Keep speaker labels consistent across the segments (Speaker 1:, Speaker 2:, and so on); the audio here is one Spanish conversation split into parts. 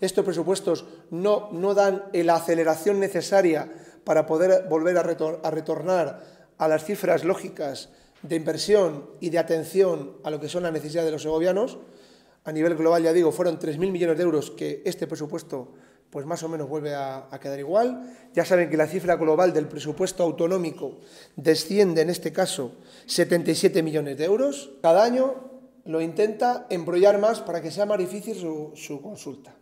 Speaker 1: Estos presupuestos no, dan la aceleración necesaria para poder volver a, retornar a las cifras lógicas de inversión y de atención a lo que son las necesidades de los segovianos. A nivel global, ya digo, fueron 3.000 millones de euros que este presupuesto pues más o menos vuelve a, quedar igual. Ya saben que la cifra global del presupuesto autonómico desciende, en este caso, 77 millones de euros. Cada año lo intenta embrollar más para que sea más difícil su consulta.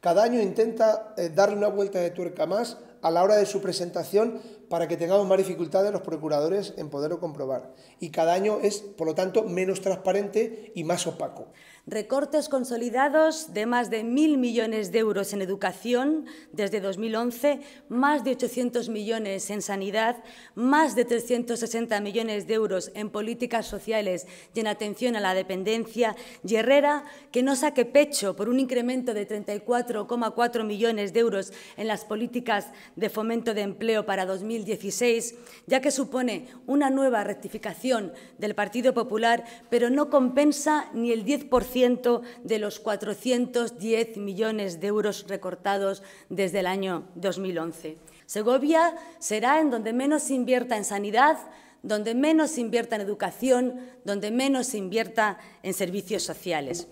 Speaker 1: Cada año intenta eh, darle una vuelta de tuerca más a la hora de su presentación para que tengamos más dificultades los procuradores en poderlo comprobar. Y cada año es, por lo tanto, menos transparente y más opaco. Recortes
Speaker 2: consolidados de más de 1.000 millones de euros en educación desde 2011, más de 800 millones en sanidad, más de 360 millones de euros en políticas sociales y en atención a la dependencia. Y Herrera, que no saque pecho por un incremento de 34,4 millones de euros en las políticas de fomento de empleo para 2016, ya que supone una nueva rectificación del Partido Popular, pero no compensa ni el 10% de los 410 millones de euros recortados desde el año 2011. Segovia será en donde menos se invierta en sanidad, donde menos se invierta en educación, donde menos se invierta en servicios sociales.